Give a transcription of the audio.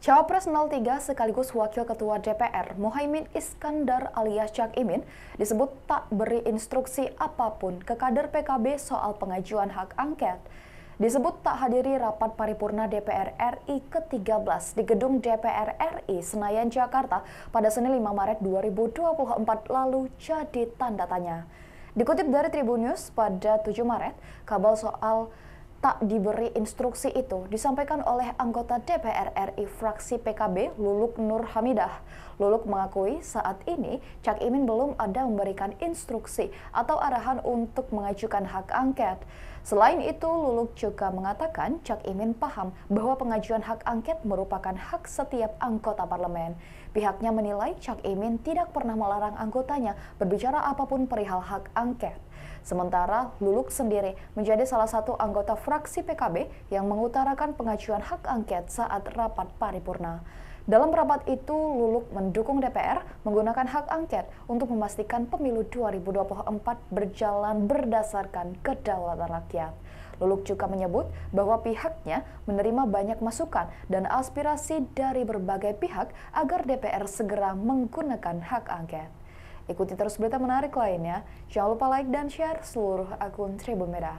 Cawapres 03 sekaligus Wakil Ketua DPR Mohaimin Iskandar alias Cak Imin disebut tak beri instruksi apapun ke kader PKB soal pengajuan hak angket. Disebut tak hadiri rapat paripurna DPR RI ke-13 di gedung DPR RI Senayan, Jakarta pada Senin 5 Maret 2024 lalu jadi tanda tanya. Dikutip dari Tribun News pada 7 Maret, kabel soal tak diberi instruksi itu disampaikan oleh anggota DPR RI fraksi PKB Luluk Nur Hamidah. Luluk mengakui saat ini Cak Imin belum ada memberikan instruksi atau arahan untuk mengajukan hak angket. Selain itu, Luluk juga mengatakan Cak Imin paham bahwa pengajuan hak angket merupakan hak setiap anggota parlemen. Pihaknya menilai Cak Imin tidak pernah melarang anggotanya berbicara apapun perihal hak angket. Sementara Luluk sendiri menjadi salah satu anggota fraksi fraksi PKB yang mengutarakan pengajuan hak angket saat rapat paripurna. Dalam rapat itu, Luluk mendukung DPR menggunakan hak angket untuk memastikan pemilu 2024 berjalan berdasarkan kedaulatan rakyat. Luluk juga menyebut bahwa pihaknya menerima banyak masukan dan aspirasi dari berbagai pihak agar DPR segera menggunakan hak angket. Ikuti terus berita menarik lainnya. Jangan lupa like dan share seluruh akun Tribun Medan.